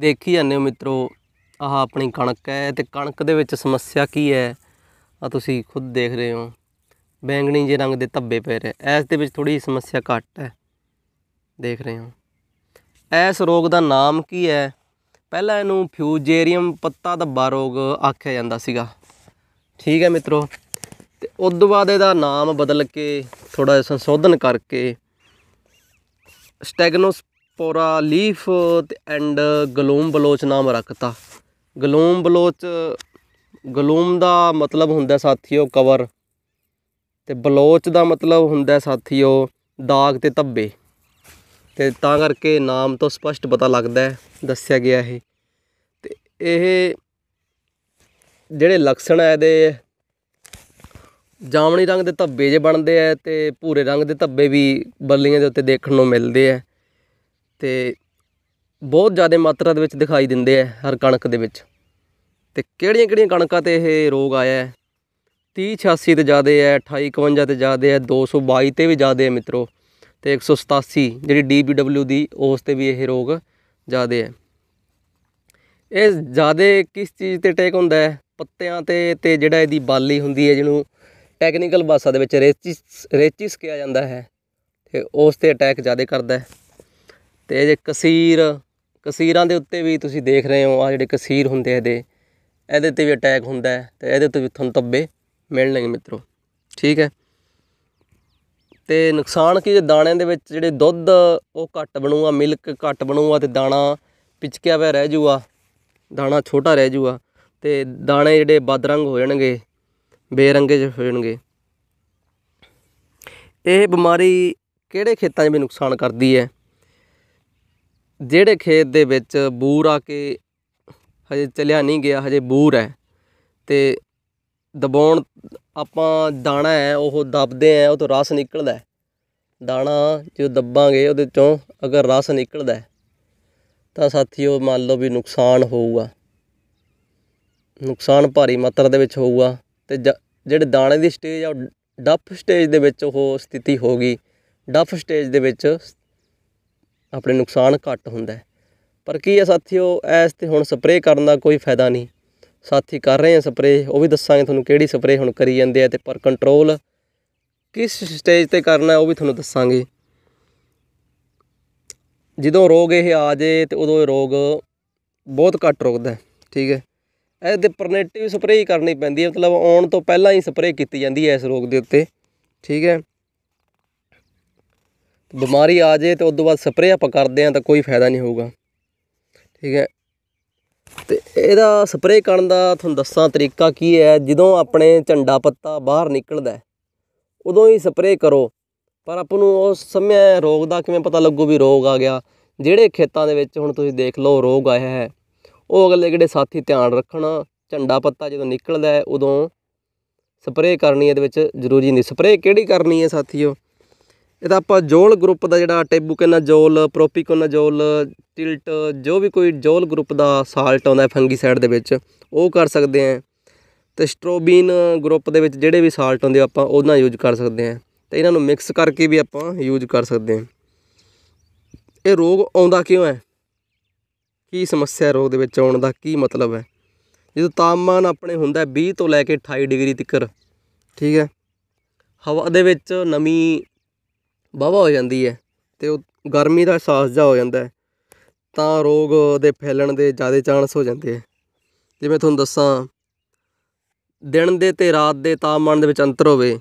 ਦੇਖੀ ਜਾਂਦੇ ਹੋ ਮਿੱਤਰੋ ਆਹ ਆਪਣੀ ਕਣਕ ਹੈ ਤੇ ਕਣਕ ਦੇ ਵਿੱਚ ਸਮੱਸਿਆ ਕੀ ਹੈ ਆ ਤੁਸੀਂ ਖੁਦ ਦੇਖ ਰਹੇ ਹੋ ਬੈਂਗਣੀ ਜੇ ਰੰਗ ਦੇ ਧੱਬੇ ਪੈ ਰਹੇ ਇਸ ਦੇ ਵਿੱਚ ਥੋੜੀ ਸਮੱਸਿਆ ਘੱਟ ਹੈ ਦੇਖ ਰਹੇ ਹੋ ਇਸ ਰੋਗ ਦਾ ਨਾਮ ਕੀ ਹੈ ਪਹਿਲਾਂ ਇਹਨੂੰ ਫਿਊਜੇਰੀਅਮ ਪੱਤਾ ਦੱਬਾ ਰੋਗ ਆਖਿਆ ਜਾਂਦਾ ਸੀਗਾ ਠੀਕ ਹੈ ਮਿੱਤਰੋ ਤੇ ਉਸ ਤੋਂ ਬਾਅਦ ਇਹਦਾ ਨਾਮ ਬਦਲ ਕੇ ਥੋੜਾ ਸੰਸ਼ੋਧਨ ਕਰਕੇ stagonospora leaf and glume blotch ਨਾਮ ਰੱਖਤਾ ਗਲੋਮ ਬਲੋਚ ਗਲੋਮ ਦਾ ਮਤਲਬ ਹੁੰਦਾ ਸਾਥੀਓ ਕਵਰ ਤੇ ਬਲੋਚ ਦਾ ਮਤਲਬ ਹੁੰਦਾ ਸਾਥੀਓ ਦਾਗ ਤੇ ਧੱਬੇ ਤੇ ਤਾਂ ਕਰਕੇ ਨਾਮ ਤੋਂ ਸਪਸ਼ਟ ਪਤਾ ਲੱਗਦਾ ਹੈ ਦੱਸਿਆ ਗਿਆ ਇਹ ਤੇ ਇਹ ਜਿਹੜੇ ਲਕਸ਼ਣ ਹੈ ਇਹਦੇ ਜਾਮਣੀ ਰੰਗ ਦੇ ਧੱਬੇ ਜੇ ਬਣਦੇ ਆ ਤੇ ਭੂਰੇ ਰੰਗ ਦੇ ਧੱਬੇ ਵੀ ਬੱਲੀਆਂ ਦੇ ਉੱਤੇ ਦੇਖਣ ਨੂੰ ਮਿਲਦੇ ਆ ਤੇ ਬਹੁਤ ਜ਼ਿਆਦਾ ਮਾਤਰਾ ਦੇ ਵਿੱਚ ਦਿਖਾਈ ਦਿੰਦੇ ਆ ਹਰ ਕਣਕ ਦੇ ਵਿੱਚ ਤੇ ਕਿਹੜੀਆਂ ਕਿਹੜੀਆਂ ਕਣਕਾਂ ਤੇ ਇਹ ਰੋਗ ਆਇਆ ਹੈ 30 86 ਤੇ ਜ਼ਿਆਦਾ ਹੈ 28 51 ਤੇ ਜ਼ਿਆਦਾ ਹੈ 222 ਤੇ ਵੀ ਜ਼ਿਆਦਾ ਹੈ ਮਿੱਤਰੋ ਤੇ 187 ਜਿਹੜੀ DBW ਦੀ ਉਸ ਤੇ ਵੀ ਇਹ ਰੋਗ ਜ਼ਿਆਦਾ ਹੈ ਇਹ ਜ਼ਿਆਦਾ ਕਿਸ ਚੀਜ਼ ਤੇ ਟੈਕ ਹੁੰਦਾ ਹੈ ਪੱਤਿਆਂ ਤੇ ਤੇ ਜਿਹੜਾ ਇਹਦੀ ਬਾਲੀ ਹੁੰਦੀ ਹੈ ਜਿਹਨੂੰ ਟੈਕਨੀਕਲ ਭਾਸ਼ਾ ਦੇ ਵਿੱਚ ਰੇਚਿਸ ਰੇਚਿਸ ਕਿਹਾ ਜਾਂਦਾ ਹੈ ਤੇ ਉਸ ਤੇ ਅਟੈਕ ਜ਼ਿਆਦਾ ਕਰਦਾ ਹੈ ਤੇ ਇਹ ਕਸੀਰ ਕਸੀਰਾਂ ਦੇ ਉੱਤੇ ਵੀ ਤੁਸੀਂ ਦੇਖ ਰਹੇ ਹੋ ਆ ਜਿਹੜੇ ਕਸੀਰ ਹੁੰਦੇ ਆ ਇਹਦੇ ਇਹਦੇ ਤੇ ਵੀ ਅਟੈਕ ਹੁੰਦਾ ਹੈ ਤੇ ਇਹਦੇ ਉੱਤੇ ਵੀ ਤੁਹਾਨੂੰ ਤੱਬੇ ਮਿਲਣਗੇ ਮਿੱਤਰੋ ਠੀਕ ਹੈ ਤੇ ਨੁਕਸਾਨ ਕੀ ਜੇ ਦਾਣਿਆਂ ਦੇ ਵਿੱਚ ਜਿਹੜੇ ਦੁੱਧ ਉਹ ਘੱਟ ਬਣੂਗਾ ਮਿਲਕ ਘੱਟ ਬਣੂਗਾ ਤੇ ਦਾਣਾ ਪਿਚਕਿਆ ਹੋਇਆ ਰਹਿ ਜੂਗਾ ਦਾਣਾ ਛੋਟਾ ਰਹਿ ਜੂਗਾ ਤੇ ਦਾਣੇ ਜਿਹੜੇ ਬਦਰੰਗ ਹੋ ਜਾਣਗੇ ਬੇਰੰਗੇ ਹੋ ਜਾਣਗੇ ਇਹ ਬਿਮਾਰੀ ਕਿਹੜੇ ਖੇਤਾਂ 'ਚ ਵੀ ਨੁਕਸਾਨ ਕਰਦੀ ਹੈ ਜਿਹੜੇ ਖੇਤ ਦੇ ਵਿੱਚ ਬੂਰ ਆ ਕੇ ਹਜੇ ਚਲਿਆ ਨਹੀਂ ਗਿਆ ਹਜੇ ਬੂਰ ਹੈ ਤੇ ਦਬਾਉਣ ਆਪਾਂ ਦਾਣਾ ਹੈ ਉਹ ਦਬਦੇ ਆ ਉਹ ਤੋਂ ਰਸ ਨਿਕਲਦਾ ਦਾਣਾ ਜੋ ਦੱਬਾਂਗੇ ਉਹਦੇ ਚੋਂ ਅਗਰ ਰਸ ਨਿਕਲਦਾ ਤਾਂ ਸਾਥੀਓ ਮੰਨ ਲਓ ਵੀ ਨੁਕਸਾਨ ਹੋਊਗਾ ਨੁਕਸਾਨ ਭਾਰੀ ਮਾਤਰਾ ਦੇ ਵਿੱਚ ਹੋਊਗਾ ਤੇ ਜਿਹੜੇ ਦਾਣੇ ਦੀ ਸਟੇਜ ਆ ਡੱਫ ਸਟੇਜ ਦੇ ਵਿੱਚ ਉਹ ਸਥਿਤੀ ਹੋਗੀ ਡੱਫ ਸਟੇਜ ਦੇ ਵਿੱਚ ਆਪਣੇ ਨੁਕਸਾਨ ਘੱਟ ਹੁੰਦਾ ਪਰ ਕੀ ਹੈ ਸਾਥੀਓ ਐਸ ਤੇ ਹੁਣ ਸਪਰੇਅ ਕਰਨ ਦਾ ਕੋਈ ਫਾਇਦਾ ਨਹੀਂ ਸਾਥੀ ਕਰ ਰਹੇ ਆ ਸਪਰੇਅ ਉਹ ਵੀ ਦੱਸਾਂਗੇ ਤੁਹਾਨੂੰ ਕਿਹੜੀ ਸਪਰੇਅ ਹੁਣ ਕਰੀ ਜਾਂਦੇ ਆ ਤੇ ਪਰ ਕੰਟਰੋਲ ਕਿਸ ਸਟੇਜ ਤੇ ਕਰਨਾ ਉਹ ਵੀ ਤੁਹਾਨੂੰ ਦੱਸਾਂਗੇ ਜਦੋਂ ਰੋਗ ਇਹ ਆ ਜੇ ਤੇ ਉਦੋਂ ਇਹ ਰੋਗ ਬਹੁਤ ਘੱਟ ਰੁਕਦਾ ਠੀਕ ਹੈ ਇਹ ਤੇ ਪ੍ਰਨੇਟਿਵ ਸਪਰੇਅ ਹੀ ਕਰਨੀ ਪੈਂਦੀ ਹੈ ਮਤਲਬ ਆਉਣ ਤੋਂ ਪਹਿਲਾਂ ਹੀ ਸਪਰੇਅ ਕੀਤੀ ਜਾਂਦੀ ਹੈ ਇਸ ਰੋਗ ਦੇ ਉੱਤੇ ਠੀਕ ਹੈ ਬਿਮਾਰੀ ਆ ਜੇ ਤੇ ਉਸ ਤੋਂ ਬਾਅਦ ਸਪਰੇ ਆਪਾਂ ਕਰਦੇ ਆ ਤਾਂ ਕੋਈ ਫਾਇਦਾ ਨਹੀਂ ਹੋਊਗਾ ਠੀਕ ਹੈ ਤੇ ਇਹਦਾ ਸਪਰੇਅ ਕਰਨ ਦਾ ਤੁਹਾਨੂੰ ਦੱਸਾਂ ਤਰੀਕਾ ਕੀ ਹੈ ਜਦੋਂ ਆਪਣੇ ਝੰਡਾ ਪੱਤਾ ਬਾਹਰ ਨਿਕਲਦਾ ਉਦੋਂ ਹੀ ਸਪਰੇਅ ਕਰੋ ਪਰ ਆਪ ਨੂੰ ਉਸ ਸਮੇਂ ਰੋਗ ਦਾ ਕਿਵੇਂ ਪਤਾ ਲੱਗੂ ਵੀ ਰੋਗ ਆ ਗਿਆ ਜਿਹੜੇ ਖੇਤਾਂ ਦੇ ਵਿੱਚ ਹੁਣ ਤੁਸੀਂ ਦੇਖ ਲਓ ਰੋਗ ਆਇਆ ਹੈ ਉਹ ਅਗਲੇ ਜਿਹੜੇ ਸਾਥੀ ਧਿਆਨ ਰੱਖਣ ਝੰਡਾ ਪੱਤਾ ਜਦੋਂ ਨਿਕਲਦਾ ਉਦੋਂ ਸਪਰੇਅ ਕਰਨੀ ਇਹਦੇ ਵਿੱਚ ਜ਼ਰੂਰੀ ਨਹੀਂ ਸਪਰੇਅ ਕਿਹੜੀ ਕਰਨੀ ਹੈ ਸਾਥੀਓ ਇਹ ਤਾਂ ਆਪਾਂ ਜੋਲ ਗਰੁੱਪ ਦਾ ਜਿਹੜਾ ਟੇਬੂਕੇਨਾਜੋਲ ਪ੍ਰੋਪੀਕੋਨਾਜੋਲ ਟਿਲਟ ਜੋ ਵੀ ਕੋਈ ਜੋਲ ਗਰੁੱਪ ਦਾ ਸਾਲਟ ਆਉਂਦਾ ਫੰਗੀਸਾਈਡ ਦੇ ਵਿੱਚ ਉਹ ਕਰ ਸਕਦੇ ਆ ਤੇ ਸਟ੍ਰੋਬੀਨ ਗਰੁੱਪ ਦੇ ਵਿੱਚ ਜਿਹੜੇ ਵੀ ਸਾਲਟ ਹੁੰਦੇ ਆਪਾਂ ਉਹਨਾਂ ਯੂਜ਼ ਕਰ ਸਕਦੇ ਆ ਤੇ ਇਹਨਾਂ ਨੂੰ ਮਿਕਸ ਕਰਕੇ ਵੀ ਆਪਾਂ ਯੂਜ਼ ਕਰ ਸਕਦੇ ਆ ਇਹ ਰੋਗ ਆਉਂਦਾ ਕਿਉਂ ਹੈ ਕੀ ਸਮੱਸਿਆ ਰੋਗ ਦੇ ਵਿੱਚ ਆਉਣ ਦਾ ਕੀ ਮਤਲਬ ਹੈ ਜਦੋਂ ਤਾਪਮਾਨ ਆਪਣੇ ਹੁੰਦਾ 20 ਤੋਂ ਲੈ ਕੇ 28 ਡਿਗਰੀ ਤੱਕ ਠੀਕ ਹੈ ਹਵਾ ਦੇ ਵਿੱਚ ਨਮੀ ਵਾਹਵਾ ਹੋ ਜਾਂਦੀ ਹੈ ਤੇ ਉਹ ਗਰਮੀ ਦਾ ਅਹਿਸਾਸ ਜਾ ਹੋ ਜਾਂਦਾ ਤਾਂ ਰੋਗ ਦੇ ਫੈਲਣ ਦੇ ਜ਼ਿਆਦਾ ਚਾਂਸ ਹੋ ਜਾਂਦੇ ਆ ਜਿਵੇਂ ਤੁਹਾਨੂੰ ਦੱਸਾਂ ਦਿਨ ਦੇ ਤੇ ਰਾਤ ਦੇ ਤਾਪਮਾਨ ਦੇ ਵਿੱਚ ਅੰਤਰ ਹੋਵੇ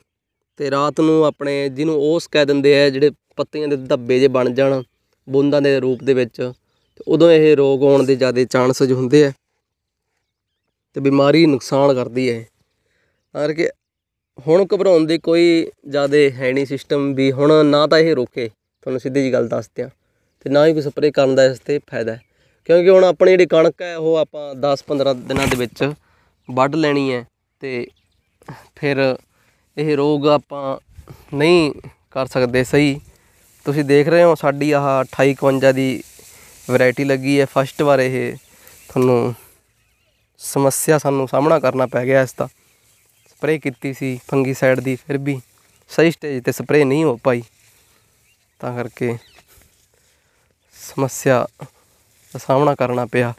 ਤੇ ਰਾਤ ਨੂੰ ਆਪਣੇ ਜਿਹਨੂੰ ਓਸ ਕਹਿ ਦਿੰਦੇ ਆ ਜਿਹੜੇ ਪੱਤੀਆਂ ਦੇ ਧੱਬੇ ਜੇ ਬਣ ਜਾਣ ਬੂੰਦਾਂ ਦੇ ਰੂਪ ਦੇ ਵਿੱਚ ਉਦੋਂ ਇਹ ਰੋਗ ਆਉਣ ਦੇ ਜ਼ਿਆਦਾ ਚਾਂਸ ਹੁੰਦੇ ਆ ਤੇ ਬਿਮਾਰੀ ਨੁਕਸਾਨ ਕਰਦੀ ਹੈ ਤਾਂ ਹੁਣ ਘਬਰਾਉਣ ਦੀ ਕੋਈ ਜ਼ਿਆਦਾ ਹੈ ਨਹੀਂ ਸਿਸਟਮ ਵੀ ਹੁਣ ਨਾ ਤਾਂ ਇਹ ਰੋਕੇ ਤੁਹਾਨੂੰ ਸਿੱਧੀ ਜੀ ਗੱਲ ਦੱਸਦੇ ਆ ਤੇ ਨਾ ਹੀ ਕੋਈ ਸਪਰੇਅ ਕਰਨ ਦਾ ਇਸ ਤੇ ਫਾਇਦਾ ਕਿਉਂਕਿ ਹੁਣ ਆਪਣੀ ਜਿਹੜੀ ਕਣਕ ਹੈ ਉਹ ਆਪਾਂ 10-15 ਦਿਨਾਂ ਦੇ ਵਿੱਚ ਵੱਢ ਲੈਣੀ ਹੈ ਤੇ ਫਿਰ ਇਹ ਰੋਗ ਆਪਾਂ ਨਹੀਂ ਕਰ ਸਕਦੇ ਸਹੀ ਤੁਸੀਂ ਦੇਖ ਰਹੇ ਹੋ ਸਾਡੀ ਆਹ 2851 ਦੀ ਵੈਰਾਈਟੀ ਲੱਗੀ ਹੈ ਫਸਟ ਵਾਰ ਇਹ ਤੁਹਾਨੂੰ ਸਮੱਸਿਆ ਸਾਨੂੰ ਸਾਹਮਣਾ ਕਰਨਾ ਪੈ ਗਿਆ ਇਸ ਦਾ ਸਪਰੇਅ ਕੀਤੀ ਸੀ ਫੰਗੀ ਸਾਈਡ ਦੀ ਫਿਰ ਵੀ ਸਹੀ ਸਟੇਜ ਤੇ ਸਪਰੇਅ ਨਹੀਂ ਹੋ ਪਾਈ ਤਾਂ ਕਰਕੇ ਸਮੱਸਿਆ ਦਾ ਸਾਹਮਣਾ ਕਰਨਾ ਪਿਆ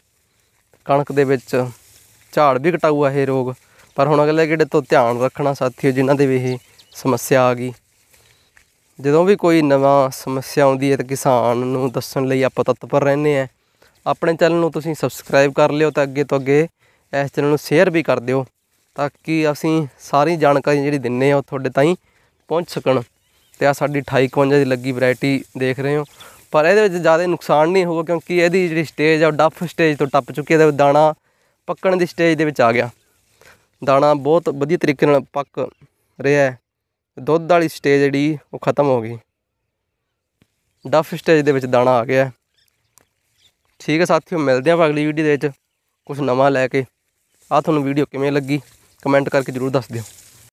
ਕਣਕ ਦੇ ਵਿੱਚ ਝਾੜ ਵੀ ਘਟਾਊਆ ਇਹ ਰੋਗ ਪਰ ਹੁਣ ਅਗਲੇ ਕਿਹੜੇ ਤੋਂ ਧਿਆਨ ਰੱਖਣਾ ਸਾਥੀਓ ਜਿਨ੍ਹਾਂ ਦੇ ਵੀ ਇਹ ਸਮੱਸਿਆ ਆ ਗਈ ਜਦੋਂ ਵੀ ਕੋਈ ਨਵਾਂ ਸਮੱਸਿਆ ਆਉਂਦੀ ਹੈ ਤਾਂ ਕਿਸਾਨ ਨੂੰ ਦੱਸਣ ਲਈ ਆਪਾਂ ਤਤਪਰ ਰਹਿੰਦੇ ਆ ਆਪਣੇ ਚੈਨਲ ਨੂੰ ਤੁਸੀਂ ਸਬਸਕ੍ਰਾਈਬ ਕਰ ਲਿਓ ਤਾਂ ਅੱਗੇ ਤੋਂ ਅੱਗੇ ਇਸ ਚੈਨਲ ਨੂੰ ਸ਼ੇਅਰ ਵੀ ਕਰ ਦਿਓ ਤਾਂ ਕਿ ਅਸੀਂ ਸਾਰੀ ਜਾਣਕਾਰੀ ਜਿਹੜੀ ਦਿੰਨੇ ਆ ਉਹ ਤੁਹਾਡੇ ਤਾਈਂ ਪਹੁੰਚ ਸਕਣ ਤੇ ਆ ਸਾਡੀ 2851 ਦੀ ਲੱਗੀ ਵੈਰਾਈਟੀ ਦੇਖ ਰਹੇ ਹੋ ਪਰ ਇਹਦੇ ਵਿੱਚ ਜ਼ਿਆਦਾ ਨੁਕਸਾਨ ਨਹੀਂ ਹੋਊਗਾ ਕਿਉਂਕਿ ਇਹਦੀ ਜਿਹੜੀ ਸਟੇਜ ਆ ਡਫ ਡੱਫ ਸਟੇਜ ਤੋਂ ਟੱਪ ਚੁੱਕੀ ਹੈ ਤੇ ਦਾਣਾ ਪੱਕਣ ਦੀ ਸਟੇਜ ਦੇ ਵਿੱਚ ਆ ਗਿਆ ਦਾਣਾ ਬਹੁਤ ਵਧੀਆ ਤਰੀਕੇ ਨਾਲ ਪੱਕ ਰਿਹਾ ਹੈ ਦੁੱਧ ਵਾਲੀ ਸਟੇਜ ਜਿਹੜੀ ਉਹ ਖਤਮ ਹੋ ਗਈ ਡਫ ਸਟੇਜ ਦੇ ਵਿੱਚ ਦਾਣਾ ਆ ਗਿਆ ਠੀਕ ਹੈ ਸਾਥੀਓ ਮਿਲਦੇ ਆਂ ਅਗਲੀ ਵੀਡੀਓ ਦੇ ਵਿੱਚ ਕੁਝ ਨਵਾਂ ਲੈ ਕੇ ਆ ਤੁਹਾਨੂੰ ਵੀਡੀਓ ਕਿਵੇਂ ਲੱਗੀ ਕਮੈਂਟ ਕਰਕੇ ਜ਼ਰੂਰ ਦੱਸ ਦਿਓ